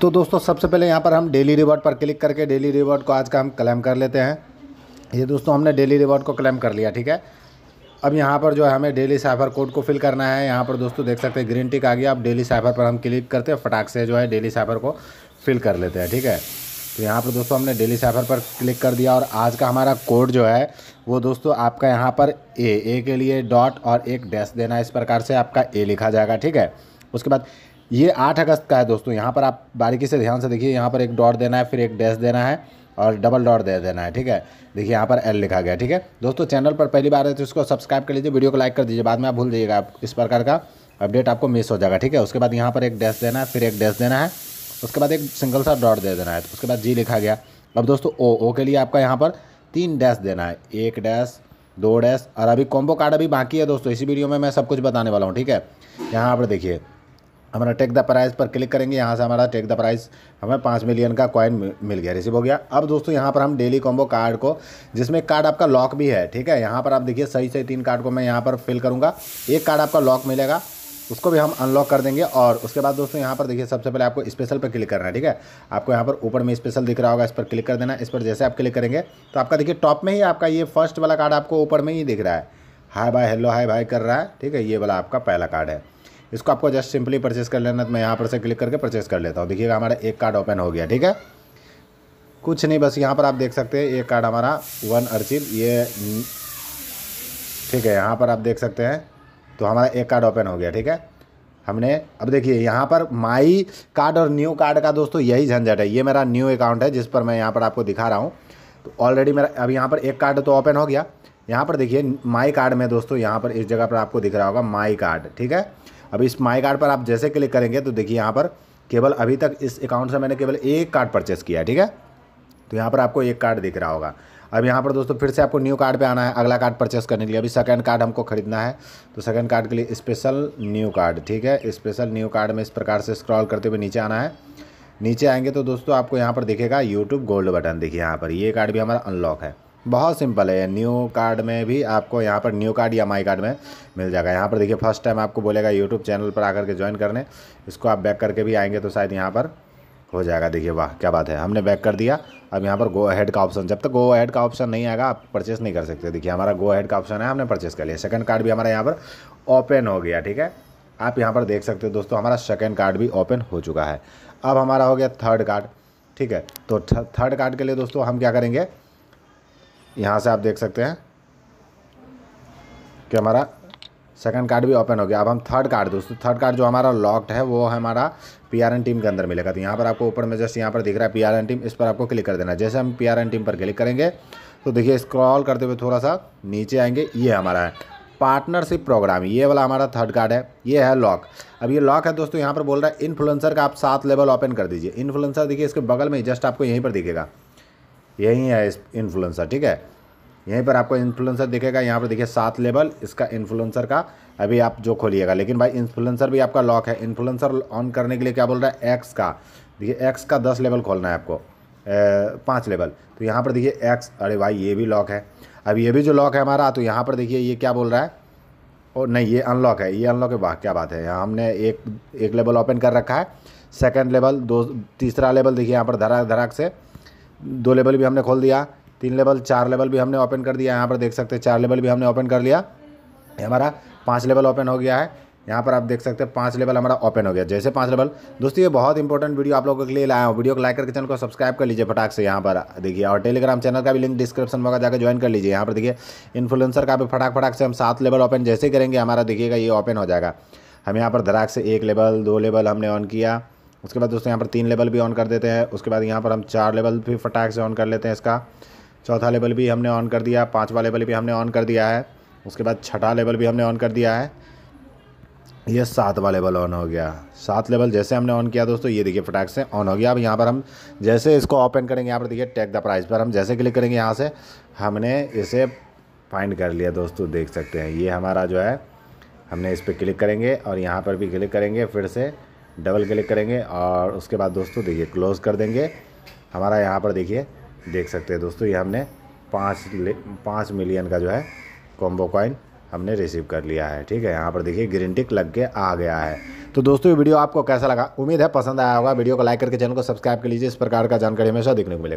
तो दोस्तों सबसे पहले यहाँ पर हम डेली रिवॉर्ड पर क्लिक करके डेली रिवॉर्ड को आज का हम क्लेम कर लेते हैं ये दोस्तों हमने डेली रिवॉर्ड को क्लेम कर लिया ठीक है अब यहाँ पर जो है हमें डेली साइफर कोड को फिल करना है यहाँ पर दोस्तों देख सकते हैं ग्रीन टिक आ गया अब डेली साइफर पर हम क्लिक करते हैं फटाक से जो है डेली साइफर को फिल कर लेते हैं ठीक है तो यहाँ पर दोस्तों हमने डेली साइफर पर क्लिक कर दिया और आज का हमारा कोड जो है वो दोस्तों आपका यहाँ पर ए ए के लिए डॉट और एक डैश देना इस प्रकार से आपका ए लिखा जाएगा ठीक है उसके बाद ये आठ अगस्त का है दोस्तों यहाँ पर आप बारीकी से ध्यान से देखिए यहाँ पर एक डॉट देना है फिर एक डैश देना है और डबल डॉट दे देना है ठीक है देखिए यहाँ पर एल लिखा गया ठीक है दोस्तों चैनल पर पहली बार है तो इसको सब्सक्राइब कर लीजिए वीडियो को लाइक कर दीजिए बाद में आप भूल जाइएगा आप इस प्रकार का अपडेट आपको मिस हो जाएगा ठीक है उसके बाद यहाँ पर एक डैश देना है फिर एक डैश देना है उसके बाद एक सिंगल सा डॉट दे देना है उसके बाद जी लिखा गया अब दोस्तों ओ ओ के लिए आपका यहाँ पर तीन डैश देना है एक डैश दो डैश और अभी कॉम्बो कार्ड अभी बाकी है दोस्तों इसी वीडियो में मैं सब कुछ बताने वाला हूँ ठीक है यहाँ पर देखिए हमारा टेक द प्राइस पर क्लिक करेंगे यहाँ से हमारा टेक द प्राइस हमें पाँच मिलियन का कॉइन मिल गया रिसीव हो गया अब दोस्तों यहाँ पर हम डेली कॉम्बो कार्ड को जिसमें कार्ड आपका लॉक भी है ठीक है यहाँ पर आप देखिए सही सही तीन कार्ड को मैं यहाँ पर फिल करूँगा एक कार्ड आपका लॉक मिलेगा उसको भी हम अनलॉक कर देंगे और उसके बाद दोस्तों यहाँ पर देखिए सबसे पहले आपको स्पेशल पर क्लिक करना है ठीक है आपको यहाँ पर ऊपर में स्पेशल दिख रहा होगा इस पर क्लिक कर देना इस पर जैसे आप क्लिक करेंगे तो आपका देखिए टॉप में ही आपका ये फर्स्ट वाला कार्ड आपको ऊपर में ही दिख रहा है hi bye hello hi bye कर रहा है ठीक है ये वाला आपका पहला कार्ड है इसको आपको जस्ट सिंपली परचेस कर लेना तो मैं यहाँ पर से क्लिक करके परचेस कर लेता हूँ देखिएगा हमारा एक कार्ड ओपन हो गया ठीक है कुछ नहीं बस यहाँ पर आप देख सकते हैं एक कार्ड हमारा वन अर्चिव ये ठीक है यहाँ पर आप देख सकते हैं तो हमारा एक कार्ड ओपन हो गया ठीक है हमने अब देखिए यहाँ पर माई कार्ड और न्यू कार्ड का दोस्तों यही झंझट है ये मेरा न्यू अकाउंट है जिस पर मैं यहाँ पर आपको दिखा रहा हूँ तो ऑलरेडी मेरा अब यहाँ पर एक कार्ड तो ओपन हो गया यहाँ पर देखिए माई कार्ड में दोस्तों यहाँ पर इस जगह पर आपको दिख रहा होगा माई कार्ड ठीक है अभी इस माई कार्ड पर आप जैसे क्लिक करेंगे तो देखिए यहाँ पर केवल अभी तक इस अकाउंट से मैंने केवल एक कार्ड परचेस किया ठीक है तो यहाँ पर आपको एक कार्ड दिख रहा होगा अब यहाँ पर दोस्तों फिर से आपको न्यू कार्ड पे आना है अगला कार्ड परचेस करने के लिए अभी सेकंड कार्ड हमको खरीदना है तो सेकंड कार्ड के लिए स्पेशल न्यू कार्ड ठीक है स्पेशल न्यू कार्ड में इस प्रकार से स्क्रॉल करते हुए नीचे आना है नीचे आएंगे तो दोस्तों आपको यहाँ पर दिखेगा यूट्यूब गोल्ड बटन देखिए यहाँ पर ये कार्ड भी हमारा अनलॉक है बहुत सिंपल है न्यू कार्ड में भी आपको यहाँ पर न्यू कार्ड या माई कार्ड में मिल जाएगा यहाँ पर देखिए फर्स्ट टाइम आपको बोलेगा यूट्यूब चैनल पर आकर के ज्वाइन करने इसको आप बैक करके भी आएंगे तो शायद यहाँ पर हो जाएगा देखिए वाह क्या बात है हमने बैक कर दिया अब यहाँ पर गो अहेड का ऑप्शन जब तक गो अहेड का ऑप्शन नहीं आएगा आप परचेस नहीं कर सकते देखिए हमारा गो अहेड का ऑप्शन है हमने परचेस कर लिया सेकंड कार्ड भी हमारा यहाँ पर ओपन हो गया ठीक है आप यहाँ पर देख सकते हो दोस्तों हमारा सेकेंड कार्ड भी ओपन हो चुका है अब हमारा हो गया थर्ड कार्ड ठीक है तो थर्ड कार्ड के लिए दोस्तों हम क्या करेंगे यहाँ से आप देख सकते हैं कि हमारा सेकंड कार्ड भी ओपन हो गया अब हम थर्ड कार्ड दोस्तों थर्ड कार्ड जो हमारा लॉक्ड है वो हमारा पीआरएन टीम के अंदर मिलेगा तो यहाँ पर आपको ऊपर में जस्ट यहाँ पर दिख रहा है पीआरएन टीम इस पर आपको क्लिक कर देना जैसे हम पीआरएन टीम पर क्लिक करेंगे तो देखिए स्क्रॉल करते हुए थोड़ा सा नीचे आएंगे ये हमारा है पार्टनरशिप प्रोग्राम ये वाला हमारा थर्ड कार्ड है ये है लॉक अब ये लॉक है दोस्तों यहाँ पर बोल रहा है इन्फ्लुएंसर का आप सात लेवल ओपन कर दीजिए इन्फ्लुएंसर देखिए इसके बगल में जस्ट आपको यहीं पर दिखेगा यही है इन्फ्लुएंसर ठीक है यहीं पर आपको इन्फ्लुएंसर दिखेगा यहाँ पर देखिए सात लेवल इसका इन्फ्लुएंसर का अभी आप जो खोलिएगा लेकिन भाई इन्फ्लुएंसर भी आपका लॉक है इन्फ्लुएंसर ऑन करने के लिए क्या बोल रहा है एक्स का देखिए एक्स का दस लेवल खोलना है आपको पाँच लेवल तो यहाँ पर देखिए एक्स अरे भाई ये भी लॉक है अब ये भी जो लॉक है हमारा तो यहाँ पर देखिए ये क्या बोल रहा है और नहीं ये अनलॉक है ये अनलॉक है वाह क्या बात है यहाँ हमने एक एक लेवल ओपन कर रखा है सेकंड लेवल दो तीसरा लेवल देखिए यहाँ पर धराक धराक से दो लेवल भी हमने खोल दिया तीन लेवल चार लेवल भी हमने ओपन कर दिया यहाँ पर देख सकते हैं चार लेवल भी हमने ओपन कर लिया हमारा पाँच लेवल ओपन हो गया है यहाँ पर आप देख सकते हैं पाँच लेवल हमारा ओपन हो गया जैसे पाँच लेवल दोस्तों ये बहुत इंपॉर्टेंट वीडियो आप लोगों के लिए लाया हूँ वीडियो को लाइक करके चैनल को सब्सक्राइब कर लीजिए फटाक से यहाँ पर देखिए और टेलीग्राम चैनल का भी लिंक डिस्क्रिप्शन में होगा जाकर ज्वाइन कर लीजिए यहाँ पर देखिए इन्फ्लुएंसर का भी फटाक फटाक से हम सात लेवल ओपन जैसे करेंगे हमारा देखिएगा ये ओपन हो जाएगा हम यहाँ पर धराक से एक लेवल दो लेवल हमने ऑन किया उसके बाद दोस्तों यहाँ पर तीन लेवल भी ऑन कर देते हैं उसके बाद यहाँ पर हम चार लेवल भी फटाक से ऑन कर लेते हैं इसका चौथा लेवल भी हमने ऑन कर दिया पाँचवा लेवल भी हमने ऑन कर दिया है उसके बाद छठा लेवल भी हमने ऑन कर दिया है ये सातवा लेवल ऑन हो गया सात लेवल जैसे हमने ऑन किया दोस्तों ये देखिए फटाक से ऑन हो गया अब यहाँ पर हम जैसे इसको ओपन करेंगे यहाँ पर देखिए टैग द प्राइस पर हम जैसे क्लिक करेंगे यहाँ से हमने इसे फाइंड कर लिया दोस्तों देख सकते हैं ये हमारा जो है हमने इस पर क्लिक करेंगे और यहाँ पर भी क्लिक करेंगे फिर से डबल क्लिक करेंगे और उसके बाद दोस्तों देखिए क्लोज़ कर देंगे हमारा यहाँ पर देखिए देख सकते हैं दोस्तों ये हमने पाँच पाँच मिलियन का जो है कॉम्बो कॉइन हमने रिसीव कर लिया है ठीक है यहाँ पर देखिए ग्रीन टिक लग के आ गया है तो दोस्तों ये वीडियो आपको कैसा लगा उम्मीद है पसंद आया होगा वीडियो को लाइक करके चैनल को सब्सक्राइब कर लीजिए इस प्रकार का जानकारी हमेशा देखने को मिलेगा